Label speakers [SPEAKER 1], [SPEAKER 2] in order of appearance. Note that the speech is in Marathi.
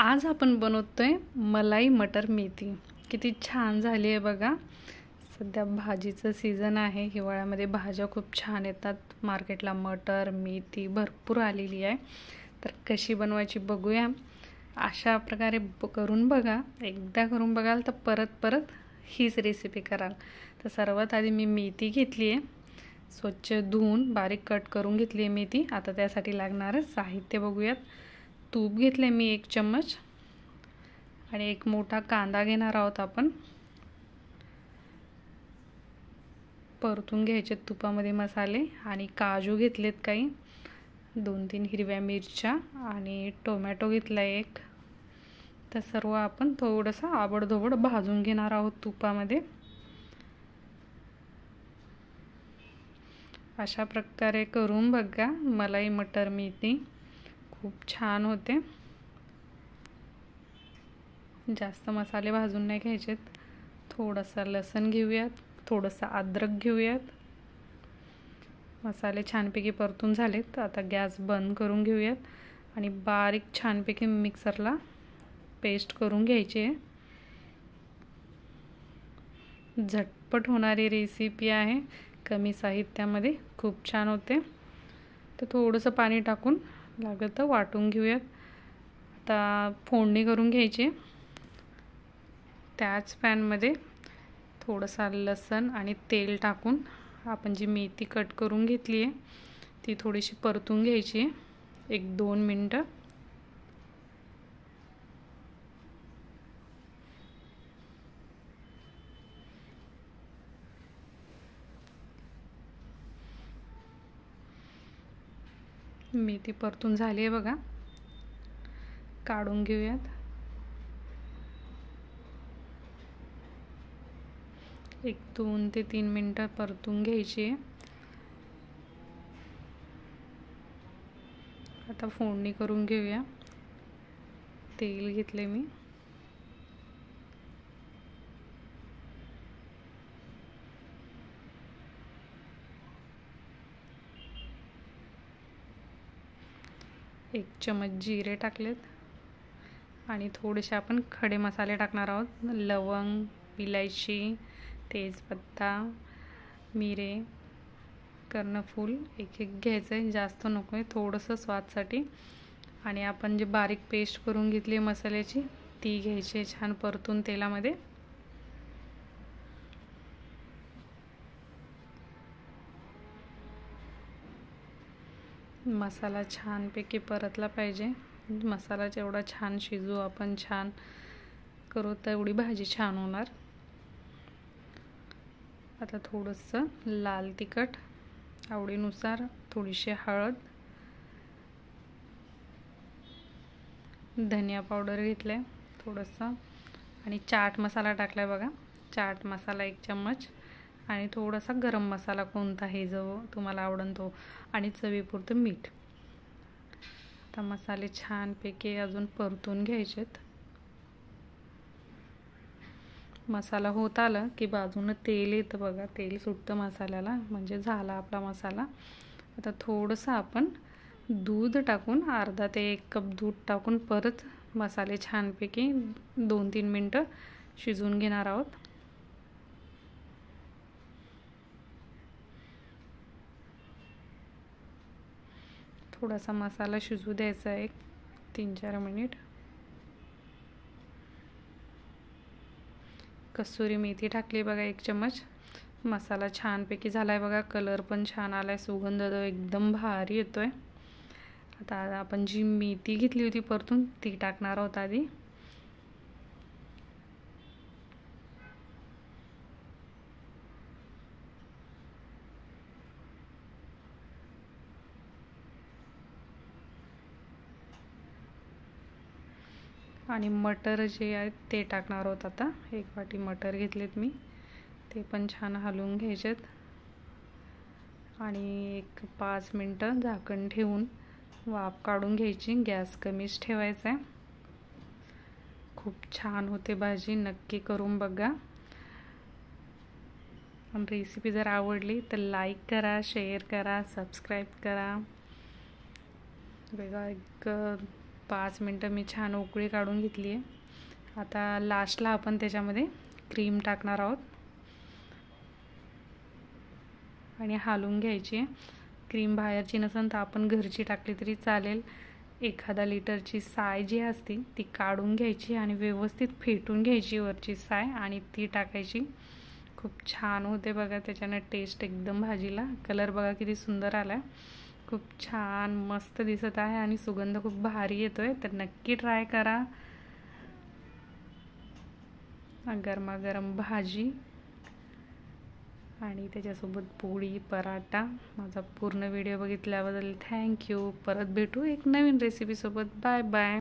[SPEAKER 1] आज आपण बनवतो आहे मलाई मटर मेथी किती छान झाली आहे बघा सध्या भाजीचं सीझन आहे हिवाळ्यामध्ये भाज्या खूप छान येतात मार्केटला मटर मेथी भरपूर आलेली आहे तर कशी बनवायची बघूया अशा प्रकारे ब करून बघा एकदा करून बघाल तर परत परत हीच रेसिपी कराल तर सर्वात आधी मी मेथी घेतली आहे स्वच्छ धुवून बारीक कट करून घेतली आहे मेथी आता त्यासाठी लागणारं साहित्य बघूयात तूप घेतले मी एक चम्मच आणि एक मोठा कांदा घेणार आहोत आपण परतून घ्यायचे तुपामध्ये मसाले आणि काजू घेतलेत काही दोन तीन हिरव्या मिरच्या आणि टोमॅटो घेतला एक तर सर्व आपण थोडंसं आबडधोबड भाजून घेणार आहोत तुपामध्ये अशा प्रकारे करून बघा मलाई मटर मीथी खूप छान होते जास्त मसाले भाजून नाही घ्यायचेत थोडंसं लसण घेऊयात थोडंसं अद्रक घेऊयात मसाले छानपैकी परतून झालेत आता गॅस बंद करून घेऊयात आणि बारीक छानपैकी मिक्सरला पेस्ट करून घ्यायचे झटपट होणारी रेसिपी आहे कमी साहित्यामध्ये खूप छान होते तर थोडंसं पाणी टाकून लागत तर वाटून घेऊयात आता फोडणी करून घ्यायची त्याच पॅनमध्ये थोडंसं लसण आणि तेल टाकून आपण जी मेथी कट करून घेतली आहे ती थोडीशी परतून घ्यायची एक दोन मिनटं मी ती परतून झाली आहे बघा काढून घेऊयात एक दोन ते तीन मिनटं परतून घ्यायची आहे आता फोडणी करून घेऊया तेल घेतले मी एक चमच जिरे टाकलेत आणि थोडेसे आपण खडे मसाले टाकणार आहोत लवंग इलायची तेजपत्ता मिरे कर्णफूल एक एक घ्यायचं आहे जास्त नको आहे थोडंसं स्वादसाठी आणि आपण जे बारीक पेस्ट करून घेतली आहे मसाल्याची ती घ्यायची आहे छान परतून तेलामध्ये मसाला छानपैकी परतला पाहिजे मसाला जेवढा छान शिजू आपण छान करू तेवढी भाजी छान होणार आता थोडंसं लाल तिखट आवडीनुसार थोडीशी हळद धनिया पावडर घेतलं आहे थोडंसं आणि चाट मसाला टाकला आहे बघा चाट मसाला एक चम्मच आणि थोडासा गरम मसाला हे जो तुम्हाला आवडन तो आणि चवीपुरतं मीठ आता मसाले छानपैकी अजून परतून घ्यायचेत मसाला होत आला की बाजूनं तेल येतं बघा तेल सुटतं मसाल्याला म्हणजे झाला आपला मसाला आता थोडंसं आपण दूध टाकून अर्धा ते एक कप दूध टाकून परत मसाले छानपैकी दोन तीन मिनटं शिजवून घेणार आहोत थोडासा मसाला शिजू द्यायचा एक तीन चार मिनिट कसुरी मेथी टाकली बघा एक चम्मच मसाला छानपैकी झाला आहे बघा कलर पण छान आला आहे सुगंध एकदम भारी येतो आहे आता आपण जी मेथी घेतली होती परतून ती टाकणार आहोत आधी आणि मटर जे आहेत ते टाकणार आहोत आता एक वाटी मटर घेतलेत मी ते पण छान हलवून घ्यायचेत आणि एक पाच मिनटं झाकण ठेवून वाफ काढून घ्यायची गॅस कमीच ठेवायचा आहे खूप छान होते भाजी नक्की करून बघा आणि रेसिपी जर आवडली तर लाईक करा शेअर करा सबस्क्राईब करा वेगळा एक पाच मिनटं मी छान उकळी काढून घेतली आहे आता लास्टला आपण त्याच्यामध्ये क्रीम टाकणार आहोत आणि हालून घ्यायची आहे क्रीम बाहेरची नसेल तर आपण घरची टाकली तरी चालेल एखादा लिटरची साय जी असते ती काढून घ्यायची आणि व्यवस्थित फेटून घ्यायची वरची साय आणि ती टाकायची खूप छान होते बघा त्याच्यानं टेस्ट एकदम भाजीला कलर बघा किती सुंदर आला खूप छान मस्त दिसत आहे आणि सुगंध खूप भारी येतोय तर नक्की ट्राय करा गरमागरम भाजी आणि त्याच्यासोबत पोळी पराठा माझा पूर्ण व्हिडिओ बघितल्याबद्दल थँक्यू परत भेटू एक नवीन रेसिपीसोबत बाय बाय